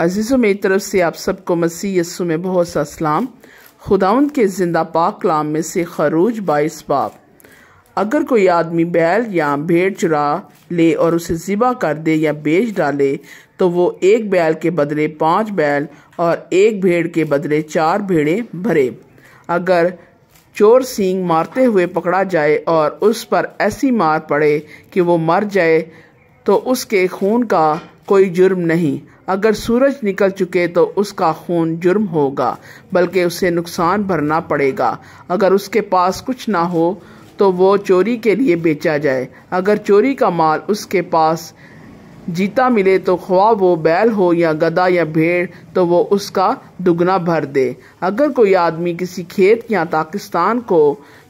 अजीज़ों मेरी तरफ से आप सबको मसीह यस्सु में बहुत सा सलाम खुदाउन के ज़िंदा पाक कलाम में से खरूज बाईस बाप अगर कोई आदमी बैल या भेड़ चुरा ले और उसे ज़िबा कर दे या बेच डाले तो वो एक बैल के बदले पाँच बैल और एक भेड़ के बदले चार भेड़ें भरे अगर चोर सींग मारते हुए पकड़ा जाए और उस पर ऐसी मार पड़े कि वो मर जाए तो उसके खून का कोई जुर्म नहीं अगर सूरज निकल चुके तो उसका खून जुर्म होगा बल्कि उसे नुकसान भरना पड़ेगा अगर उसके पास कुछ ना हो तो वो चोरी के लिए बेचा जाए अगर चोरी का माल उसके पास जीता मिले तो ख्वा वो बैल हो या गदा या भेड़ तो वो उसका दुगना भर दे अगर कोई आदमी किसी खेत या पाकिस्तान को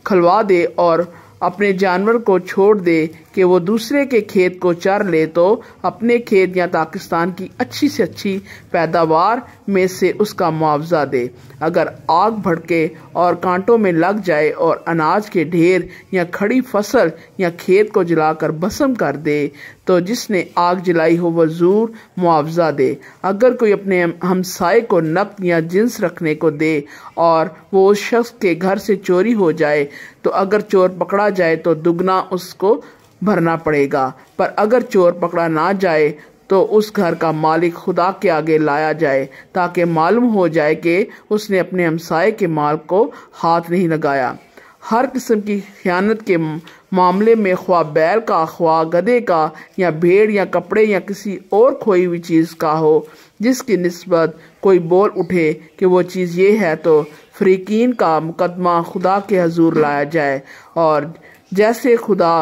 खलवा दे और अपने जानवर को छोड़ दे कि वो दूसरे के खेत को चर ले तो अपने खेत या पाकिस्तान की अच्छी से अच्छी पैदावार में से उसका मुआवजा दे अगर आग भड़के और कांटों में लग जाए और अनाज के ढेर या खड़ी फसल या खेत को जलाकर भस्म कर दे तो जिसने आग जलाई हो वह जरूर मुआवजा दे अगर कोई अपने हमसाए को नप या जिन्स रखने को दे और वो उस शख्स के घर से चोरी हो जाए तो अगर चोर पकड़ा जाए तो दुगना उसको भरना पड़ेगा पर अगर चोर पकड़ा ना जाए तो उस घर का मालिक खुदा के आगे लाया जाए ताकि मालूम हो जाए कि उसने अपने हमसाए के माल को हाथ नहीं लगाया हर किस्म की खयानत के मामले में ख्वा बैल का ख्वा गधे का या भेड़ या कपड़े या किसी और खोई हुई चीज़ का हो जिसकी नस्बत कोई बोल उठे कि वो चीज़ ये है तो फ्रीकिन का मुकदमा खुदा के हजूर लाया जाए और जैसे खुदा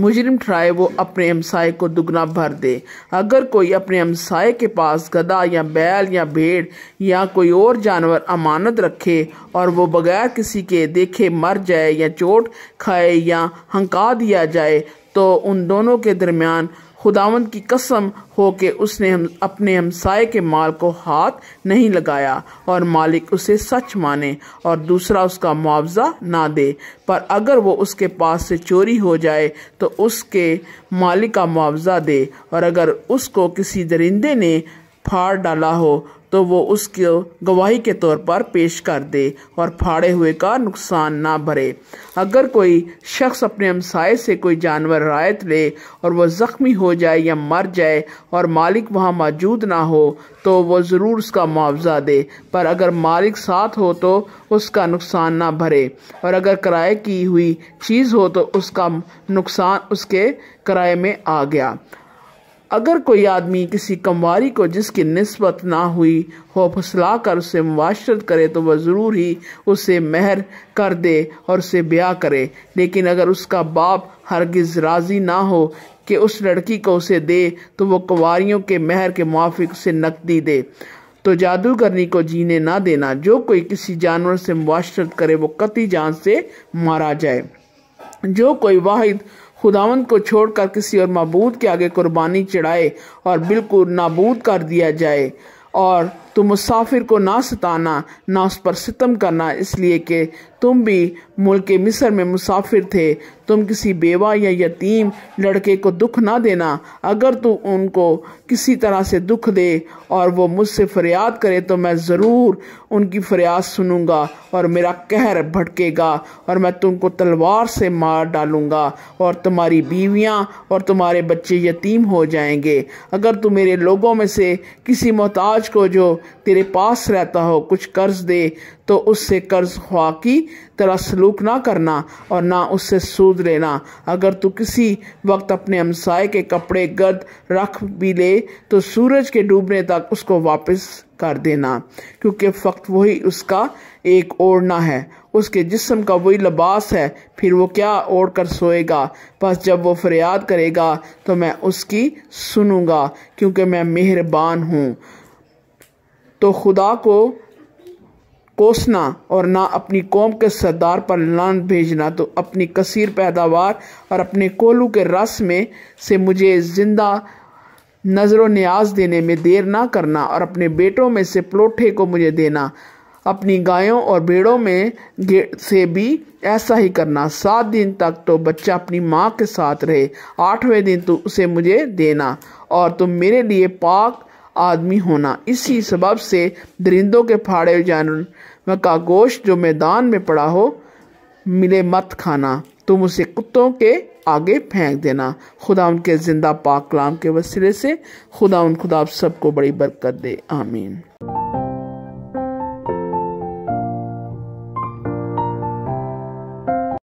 मुजरिम ठहराए वो अपने हमसाय को दुगना भर दे अगर कोई अपने हमसाय के पास गदा या बैल या भेड़ या कोई और जानवर अमानत रखे और वो बगैर किसी के देखे मर जाए या चोट खाए या हंका दिया जाए तो उन दोनों के दरमियान खुदावन की कसम हो के उसने हम अपने हमसाय के माल को हाथ नहीं लगाया और मालिक उसे सच माने और दूसरा उसका मुआवजा ना दे पर अगर वो उसके पास से चोरी हो जाए तो उसके मालिक का मुआवजा दे और अगर उसको किसी दरिंदे ने फाड़ डाला हो तो वो उसको गवाही के तौर पर पेश कर दे और फाड़े हुए का नुकसान ना भरे अगर कोई शख्स अपने हमसाए से कोई जानवर रायत ले और वह ज़ख्मी हो जाए या मर जाए और मालिक वहाँ मौजूद ना हो तो वो ज़रूर उसका मुआवजा दे पर अगर मालिक साथ हो तो उसका नुकसान ना भरे और अगर किराए की हुई चीज़ हो तो उसका नुकसान उसके किराए में आ गया अगर कोई आदमी किसी कमवारी को जिसकी नस्बत ना हुई हो फुसला कर उसे मुआशरत करे तो वह ज़रूर ही उसे महर कर दे और उसे ब्याह करे लेकिन अगर उसका बाप हरगिज़ राज़ी ना हो कि उस लड़की को उसे दे तो वह कंवारियों के महर के मुआफ़ उसे नकदी दे तो जादूगरनी को जीने ना देना जो कोई किसी जानवर से मुआशरत करे वो कति जान से मारा जाए जो कोई वाहिद खुदावंद को छोड़कर किसी और मबूद के आगे कुर्बानी चढ़ाए और बिल्कुल नाबूद कर दिया जाए और तो मुसाफिर को ना सताना ना उस पर सितम करना इसलिए कि तुम भी मुल्क मिस्र में मुसाफिर थे तुम किसी बेवा या यतीम लड़के को दुख ना देना अगर तू उनको किसी तरह से दुख दे और वो मुझसे फरियाद करे तो मैं ज़रूर उनकी फरियाद सुनूंगा और मेरा कहर भटकेगा और मैं तुमको तलवार से मार डालूंगा और तुम्हारी बीवियां और तुम्हारे बच्चे यतीम हो जाएंगे अगर तू मेरे लोगों में से किसी मोहताज को जो तेरे पास रहता हो कुछ कर्ज दे तो उससे कर्ज ख्वा की तरह सलूक ना करना और ना उससे सूद लेना अगर तू किसी वक्त अपने हमसाय के कपड़े गर्द रख भी ले तो सूरज के डूबने तक उसको वापस कर देना क्योंकि फ़क्त वही उसका एक ओढ़ना है उसके जिस्म का वही लिबास है फिर वो क्या ओढ़ कर सोएगा बस जब वो फरियाद करेगा तो मैं उसकी सुनूंगा क्योंकि मैं मेहरबान हूँ तो खुदा को कोसना और ना अपनी कौम के सरदार पर लान भेजना तो अपनी कसीर पैदावार और अपने कोलू के रस में से मुझे ज़िंदा नजर न्याज देने में देर ना करना और अपने बेटों में से प्लोठे को मुझे देना अपनी गायों और भेड़ों में से भी ऐसा ही करना सात दिन तक तो बच्चा अपनी माँ के साथ रहे आठवें दिन तो उसे मुझे देना और तुम मेरे लिए पाक आदमी होना इसी सबब से दरिंदों के फाड़े जानवर का गोश्त जो मैदान में पड़ा हो मिले मत खाना तुम उसे कुत्तों के आगे फेंक देना खुदा उनके ज़िंदा पाक कलाम के वसीले से खुदा उन खुदा सबको बड़ी बरकत दे आमीन